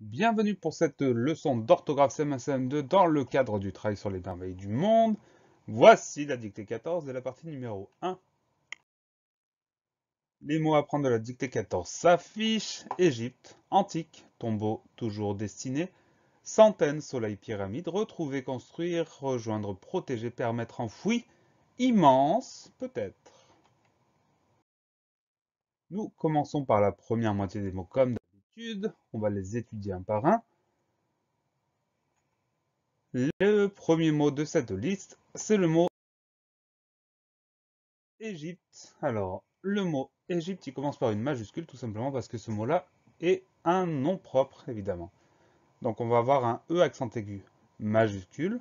Bienvenue pour cette leçon d'orthographe CM1-CM2 dans le cadre du travail sur les merveilles du monde. Voici la dictée 14 de la partie numéro 1. Les mots à prendre de la dictée 14 s'affichent. Égypte, antique, tombeau toujours destiné, centaines, soleil, pyramide, retrouver, construire, rejoindre, protéger, permettre, enfoui, immense, peut-être. Nous commençons par la première moitié des mots comme on va les étudier un par un. Le premier mot de cette liste, c'est le mot Égypte. Alors, le mot Égypte, il commence par une majuscule, tout simplement parce que ce mot-là est un nom propre, évidemment. Donc on va avoir un E accent aigu majuscule.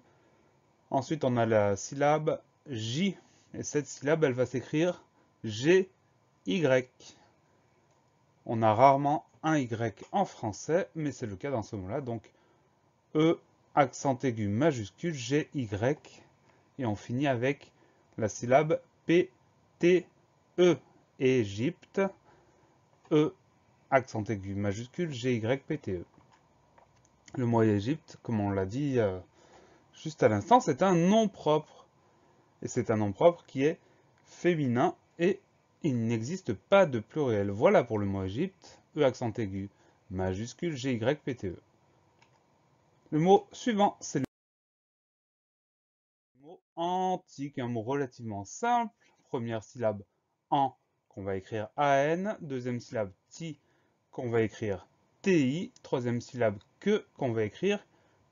Ensuite, on a la syllabe J. Et cette syllabe, elle va s'écrire G-Y. On a rarement un Y en français, mais c'est le cas dans ce mot-là. Donc E accent aigu majuscule, G, Y, et on finit avec la syllabe P, T, E, Égypte, E, accent aigu majuscule, G, Y, P, E. Le mot Égypte, comme on l'a dit euh, juste à l'instant, c'est un nom propre. Et c'est un nom propre qui est féminin et il n'existe pas de pluriel. Voilà pour le mot Égypte. E accent aigu, majuscule G, P, T, E. Le mot suivant, c'est le mot antique, un mot relativement simple. Première syllabe en qu'on va écrire AN, deuxième syllabe TI qu'on va écrire TI, troisième syllabe que qu'on va écrire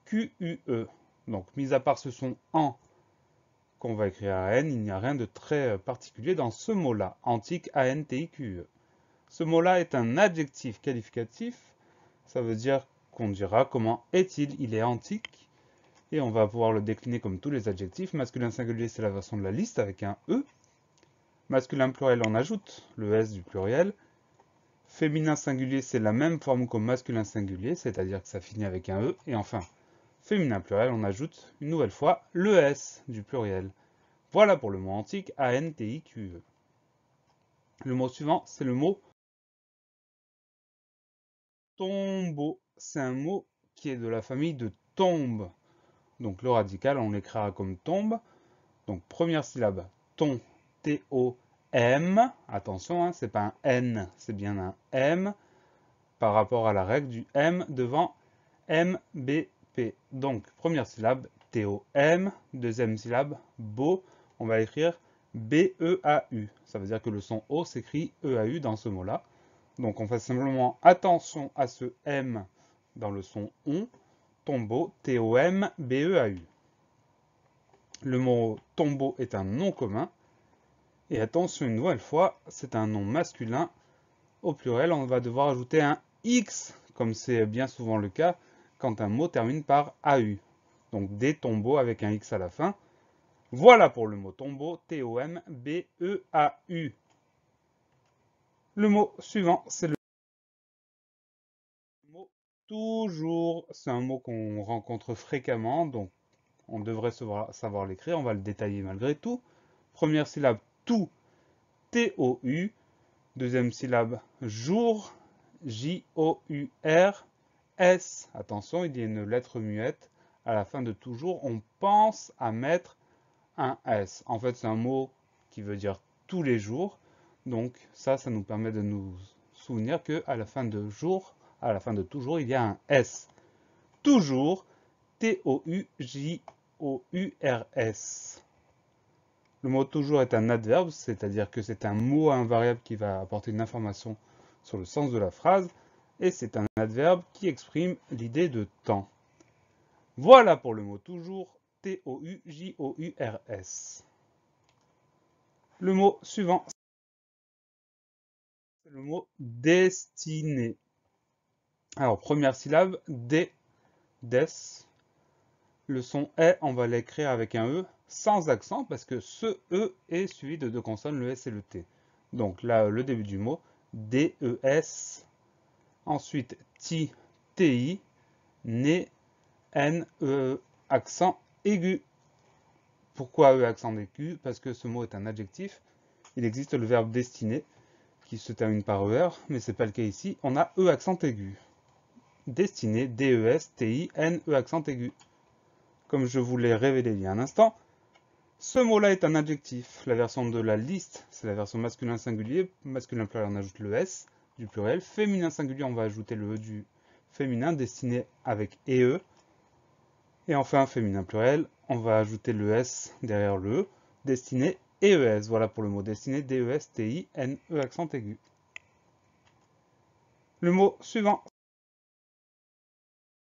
Q-U-E. Donc, mis à part ce son en qu'on va écrire AN, il n'y a rien de très particulier dans ce mot-là, antique Q-U-E. Ce mot-là est un adjectif qualificatif. Ça veut dire qu'on dira comment est-il, il est antique. Et on va pouvoir le décliner comme tous les adjectifs. Masculin singulier, c'est la version de la liste avec un E. Masculin pluriel, on ajoute le S du pluriel. Féminin singulier, c'est la même forme que masculin singulier, c'est-à-dire que ça finit avec un E. Et enfin, féminin pluriel, on ajoute une nouvelle fois le S du pluriel. Voilà pour le mot antique, A-N-T-I-Q-E. Le mot suivant, c'est le mot Tombeau, c'est un mot qui est de la famille de tombe. Donc le radical, on l'écrira comme tombe. Donc première syllabe, ton, T-O-M. Attention, hein, ce n'est pas un N, c'est bien un M par rapport à la règle du M devant m-b-p. Donc première syllabe, T-O-M. Deuxième syllabe, beau. On va écrire B-E-A-U. Ça veut dire que le son O s'écrit E-A-U dans ce mot-là. Donc on fait simplement attention à ce M dans le son on, tombeau, T-O-M-B-E-A-U. Le mot tombeau est un nom commun, et attention une nouvelle fois, c'est un nom masculin. Au pluriel, on va devoir ajouter un X, comme c'est bien souvent le cas quand un mot termine par AU. Donc des tombeaux avec un X à la fin. Voilà pour le mot tombeau, T-O-M-B-E-A-U. Le mot suivant, c'est le mot toujours. C'est un mot qu'on rencontre fréquemment, donc on devrait savoir l'écrire. On va le détailler malgré tout. Première syllabe, tout, T-O-U. Deuxième syllabe, jour, J-O-U-R. S, attention, il y a une lettre muette. À la fin de toujours, on pense à mettre un S. En fait, c'est un mot qui veut dire tous les jours. Donc ça, ça nous permet de nous souvenir qu'à la fin de jour, à la fin de toujours, il y a un S. Toujours, T-O-U-J-O-U-R-S. Le mot toujours est un adverbe, c'est-à-dire que c'est un mot invariable qui va apporter une information sur le sens de la phrase, et c'est un adverbe qui exprime l'idée de temps. Voilà pour le mot toujours, T-O-U-J-O-U-R-S. Le mot suivant, le mot destiné. Alors, première syllabe, des »,« des. Le son est, on va l'écrire avec un E, sans accent, parce que ce E est suivi de deux consonnes, le S et le T. Donc là, le début du mot, D-E-S, ensuite TI, TI, né, e, N, E, accent aigu. Pourquoi E accent aigu Parce que ce mot est un adjectif, il existe le verbe destiné, qui se termine par ER, mais c'est pas le cas ici, on a E accent aigu. Destiné DES TI N E accent aigu. Comme je vous l'ai révélé il y a un instant, ce mot-là est un adjectif. La version de la liste, c'est la version masculin singulier, masculin pluriel on ajoute le S du pluriel, féminin singulier on va ajouter le E du féminin destiné avec E. e. et enfin féminin pluriel, on va ajouter le S derrière le E, destiné E e voilà pour le mot destiné, D-E-S-T-I-N-E, e, accent aigu. Le mot suivant,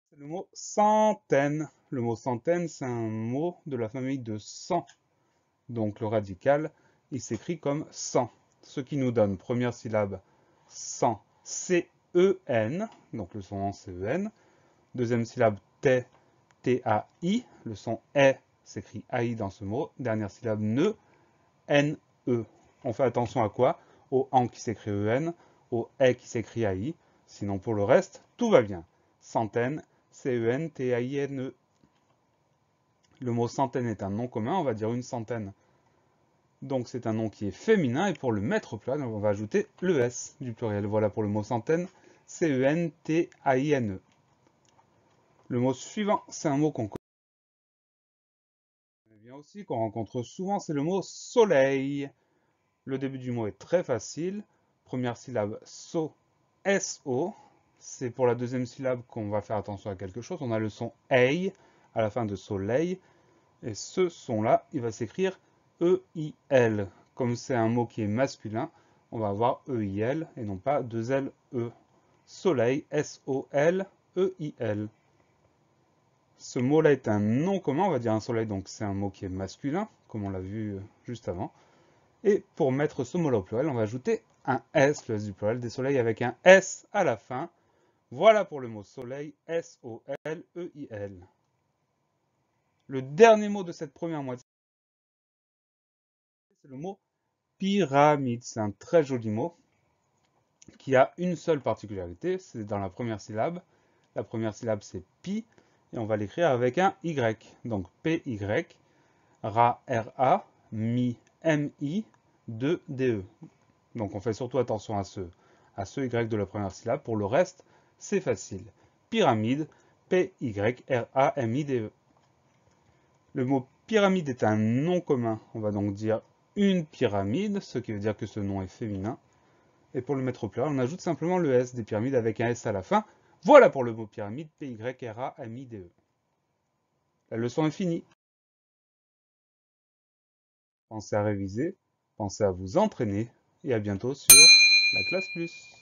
c'est le mot centaine. Le mot centaine, c'est un mot de la famille de 100. Donc le radical, il s'écrit comme 100. Ce qui nous donne, première syllabe, 100, C-E-N, donc le son en C-E-N. Deuxième syllabe, T, T-A-I, le son E s'écrit AI dans ce mot. Dernière syllabe, NE, N-E. On fait attention à quoi Au AN qui s'écrit E-N, au E qui s'écrit A-I. Sinon, pour le reste, tout va bien. Centaine, C-E-N-T-A-I-N-E. E. Le mot centaine est un nom commun, on va dire une centaine. Donc c'est un nom qui est féminin, et pour le mettre au pluriel, on va ajouter le S du pluriel. Voilà pour le mot centaine, C-E-N-T-A-I-N-E. E. Le mot suivant, c'est un mot qu'on aussi qu'on rencontre souvent, c'est le mot soleil. Le début du mot est très facile. Première syllabe so, s C'est pour la deuxième syllabe qu'on va faire attention à quelque chose. On a le son EI à la fin de soleil. Et ce son-là, il va s'écrire E-I-L. Comme c'est un mot qui est masculin, on va avoir E-I-L et non pas deux L-E. Soleil, s o -L. Ce mot-là est un nom commun, on va dire un soleil, donc c'est un mot qui est masculin, comme on l'a vu euh, juste avant. Et pour mettre ce mot-là au pluriel, on va ajouter un S, le S du pluriel des soleils, avec un S à la fin. Voilà pour le mot soleil, S-O-L-E-I-L. E le dernier mot de cette première moitié, c'est le mot pyramide. C'est un très joli mot qui a une seule particularité, c'est dans la première syllabe. La première syllabe, c'est pi, et on va l'écrire avec un Y. Donc PY, RA, RA, MI, MI, 2, DE. E. Donc on fait surtout attention à ce, à ce Y de la première syllabe. Pour le reste, c'est facile. Pyramide, p y r a m i e. Le mot pyramide est un nom commun. On va donc dire une pyramide, ce qui veut dire que ce nom est féminin. Et pour le mettre au pluriel, on ajoute simplement le S des pyramides avec un S à la fin. Voilà pour le mot pyramide, PYRA, e. La leçon est finie. Pensez à réviser, pensez à vous entraîner, et à bientôt sur la classe plus.